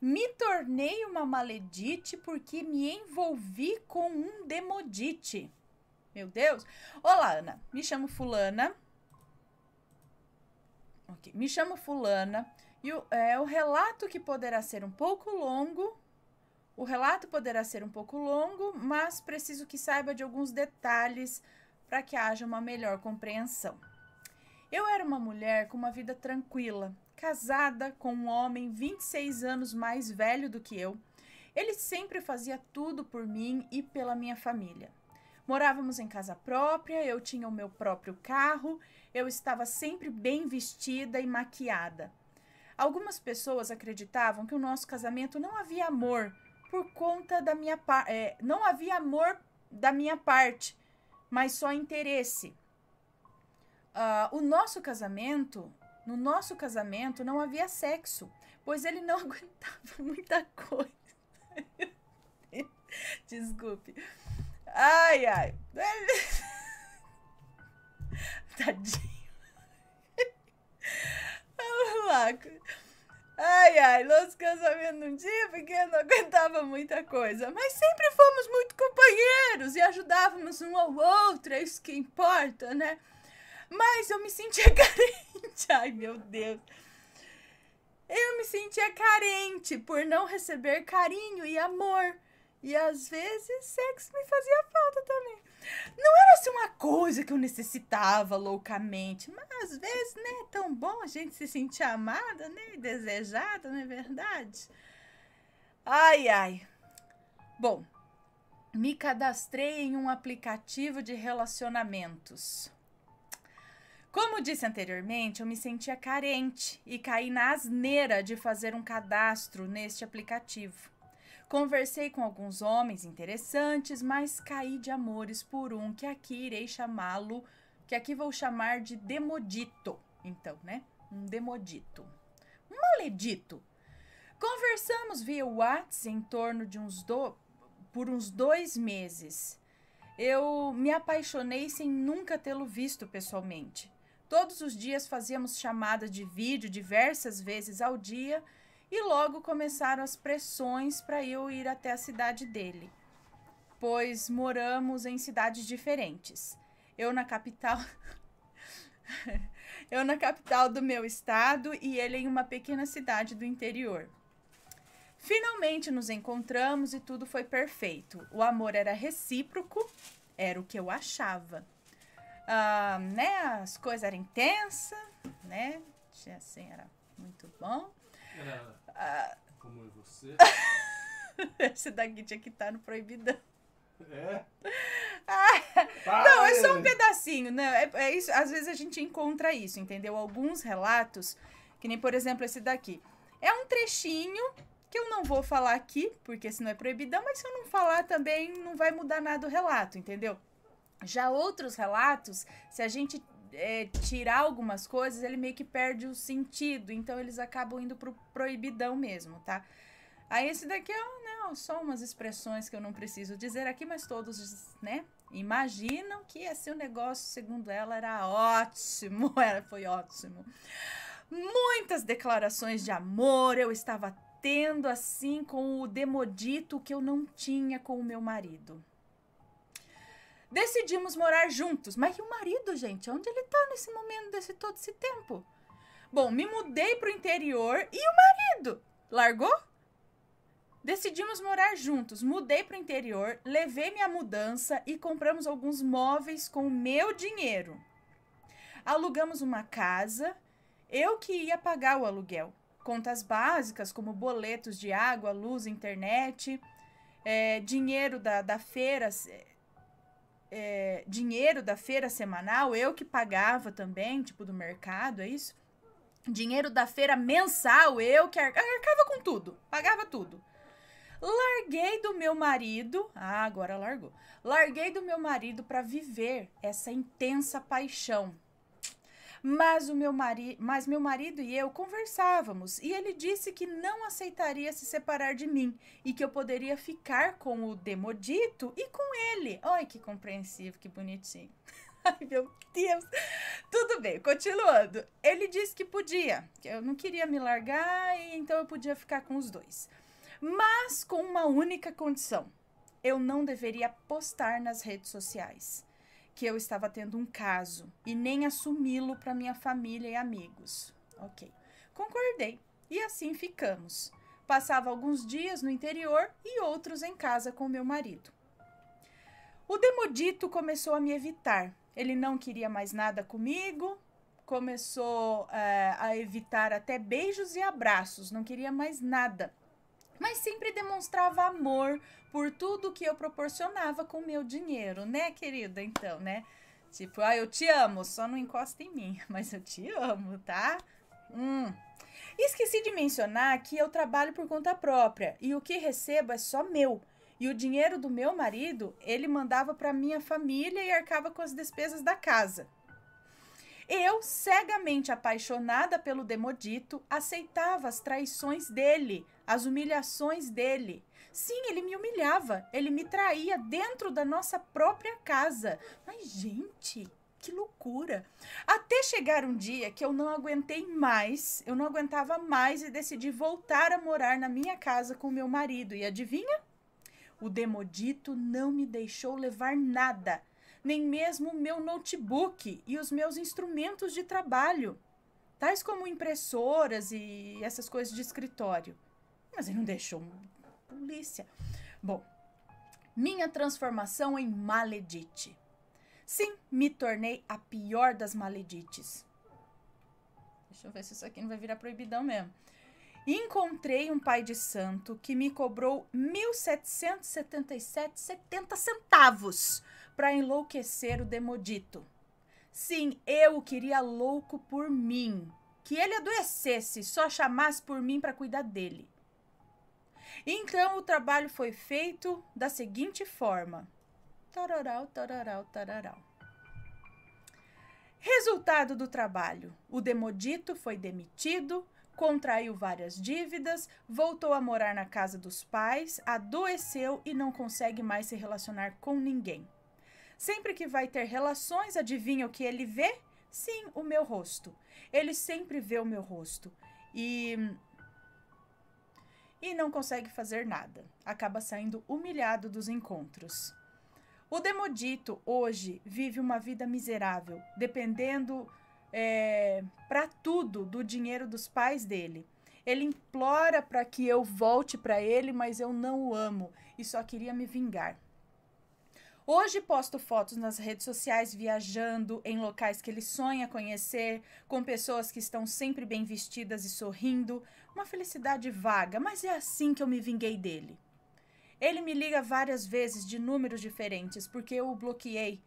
Me tornei uma maledite porque me envolvi com um demodite. Meu Deus. Olá, Ana. Me chamo Fulana. Okay. Me chamo Fulana. E o, é, o relato que poderá ser um pouco longo. O relato poderá ser um pouco longo, mas preciso que saiba de alguns detalhes para que haja uma melhor compreensão. Eu era uma mulher com uma vida tranquila, casada com um homem 26 anos mais velho do que eu. Ele sempre fazia tudo por mim e pela minha família. Morávamos em casa própria, eu tinha o meu próprio carro, eu estava sempre bem vestida e maquiada. Algumas pessoas acreditavam que o nosso casamento não havia amor por conta da minha é, não havia amor da minha parte, mas só interesse. Uh, o nosso casamento, no nosso casamento não havia sexo, pois ele não aguentava muita coisa. Desculpe. Ai, ai. Tadinho. Vamos lá. Ai, ai, nosso casamento um dia porque não aguentava muita coisa. Mas sempre fomos muito companheiros e ajudávamos um ao outro, é isso que importa, né? Mas eu me sentia carente. Ai, meu Deus. Eu me sentia carente por não receber carinho e amor. E às vezes sexo me fazia falta também. Não era assim uma coisa que eu necessitava loucamente, mas às vezes, né, é tão bom a gente se sentir amada, né, desejada, não é verdade? Ai, ai. Bom, me cadastrei em um aplicativo de relacionamentos. Como disse anteriormente, eu me sentia carente e caí na asneira de fazer um cadastro neste aplicativo. Conversei com alguns homens interessantes, mas caí de amores por um que aqui irei chamá-lo, que aqui vou chamar de demodito. Então, né? Um demodito. Maledito. Conversamos via WhatsApp em torno de uns do... por uns dois meses. Eu me apaixonei sem nunca tê-lo visto pessoalmente. Todos os dias fazíamos chamadas de vídeo diversas vezes ao dia e logo começaram as pressões para eu ir até a cidade dele, pois moramos em cidades diferentes. Eu na capital. eu na capital do meu estado e ele em uma pequena cidade do interior. Finalmente nos encontramos e tudo foi perfeito. O amor era recíproco, era o que eu achava ah, né, as coisas eram intensas, né? Assim, era muito bom. Era ah, como é você? Esse daqui tinha que estar tá no Proibidão. É? Ah, não, é só um pedacinho, né? É, é, isso, às vezes a gente encontra isso, entendeu? Alguns relatos, que nem por exemplo esse daqui. É um trechinho que eu não vou falar aqui, porque senão é proibidão, mas se eu não falar também não vai mudar nada o relato, entendeu? Já outros relatos, se a gente é, tirar algumas coisas, ele meio que perde o sentido, então eles acabam indo pro proibidão mesmo, tá? Aí esse daqui é né, só umas expressões que eu não preciso dizer aqui, mas todos, né, imaginam que esse negócio, segundo ela, era ótimo, era, foi ótimo. Muitas declarações de amor, eu estava tendo assim com o demodito que eu não tinha com o meu marido. Decidimos morar juntos. Mas e o marido, gente? Onde ele tá nesse momento, desse todo esse tempo? Bom, me mudei pro interior e o marido? Largou? Decidimos morar juntos. Mudei pro interior, levei minha mudança e compramos alguns móveis com o meu dinheiro. Alugamos uma casa, eu que ia pagar o aluguel. Contas básicas, como boletos de água, luz, internet, é, dinheiro da, da feira, é, dinheiro da feira semanal, eu que pagava também, tipo do mercado, é isso? Dinheiro da feira mensal, eu que arca arcava com tudo, pagava tudo. Larguei do meu marido, ah, agora largou. Larguei do meu marido para viver essa intensa paixão mas o meu marido, mas meu marido e eu conversávamos e ele disse que não aceitaria se separar de mim e que eu poderia ficar com o demodito e com ele. Olha que compreensivo, que bonitinho. Ai, meu Deus. Tudo bem, continuando. Ele disse que podia, que eu não queria me largar e então eu podia ficar com os dois. Mas com uma única condição: eu não deveria postar nas redes sociais que eu estava tendo um caso e nem assumi-lo para minha família e amigos. Ok. Concordei e assim ficamos. Passava alguns dias no interior e outros em casa com meu marido. O demodito começou a me evitar. Ele não queria mais nada comigo, começou uh, a evitar até beijos e abraços, não queria mais nada mas sempre demonstrava amor por tudo que eu proporcionava com meu dinheiro, né, querida? Então, né? Tipo, ah, eu te amo, só não encosta em mim, mas eu te amo, tá? Hum. Esqueci de mencionar que eu trabalho por conta própria e o que recebo é só meu. E o dinheiro do meu marido, ele mandava para minha família e arcava com as despesas da casa. Eu, cegamente apaixonada pelo Demodito, aceitava as traições dele, as humilhações dele. Sim, ele me humilhava, ele me traía dentro da nossa própria casa. Mas, gente, que loucura! Até chegar um dia que eu não aguentei mais, eu não aguentava mais e decidi voltar a morar na minha casa com meu marido. E adivinha? O demodito não me deixou levar nada, nem mesmo o meu notebook e os meus instrumentos de trabalho, tais como impressoras e essas coisas de escritório. Mas ele não deixou polícia. Bom, minha transformação em maledite. Sim, me tornei a pior das maledites. Deixa eu ver se isso aqui não vai virar proibidão mesmo. Encontrei um pai de santo que me cobrou 1.777,70 centavos para enlouquecer o demodito. Sim, eu o queria louco por mim. Que ele adoecesse, só chamasse por mim para cuidar dele. Então o trabalho foi feito da seguinte forma: tararau, tararau, tararau. Resultado do trabalho: o demodito foi demitido, contraiu várias dívidas, voltou a morar na casa dos pais, adoeceu e não consegue mais se relacionar com ninguém. Sempre que vai ter relações, adivinha o que ele vê? Sim, o meu rosto. Ele sempre vê o meu rosto. E e não consegue fazer nada. Acaba saindo humilhado dos encontros. O demodito hoje vive uma vida miserável, dependendo é, para tudo do dinheiro dos pais dele. Ele implora para que eu volte para ele, mas eu não o amo e só queria me vingar. Hoje posto fotos nas redes sociais viajando em locais que ele sonha conhecer, com pessoas que estão sempre bem vestidas e sorrindo, uma felicidade vaga, mas é assim que eu me vinguei dele. Ele me liga várias vezes de números diferentes porque eu o bloqueei,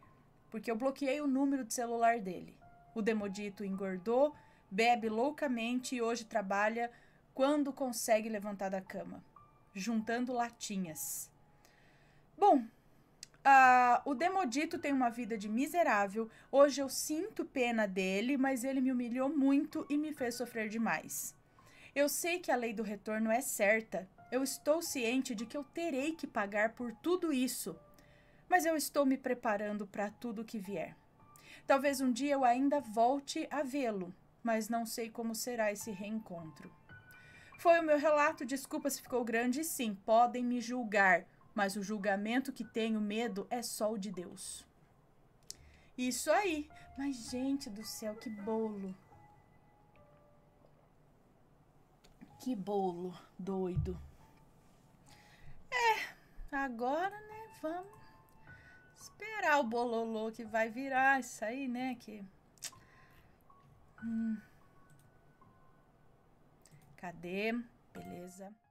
porque eu bloqueei o número de celular dele. O demodito engordou, bebe loucamente e hoje trabalha quando consegue levantar da cama, juntando latinhas. Bom, Uh, o Demodito tem uma vida de miserável. Hoje eu sinto pena dele, mas ele me humilhou muito e me fez sofrer demais. Eu sei que a lei do retorno é certa. Eu estou ciente de que eu terei que pagar por tudo isso. Mas eu estou me preparando para tudo que vier. Talvez um dia eu ainda volte a vê-lo, mas não sei como será esse reencontro. Foi o meu relato, desculpa se ficou grande, sim, podem me julgar mas o julgamento que tenho medo é só o de Deus. Isso aí! Mas, gente do céu, que bolo! Que bolo doido! É, agora, né, vamos esperar o bololô que vai virar isso aí, né, que... Hum. Cadê? Beleza.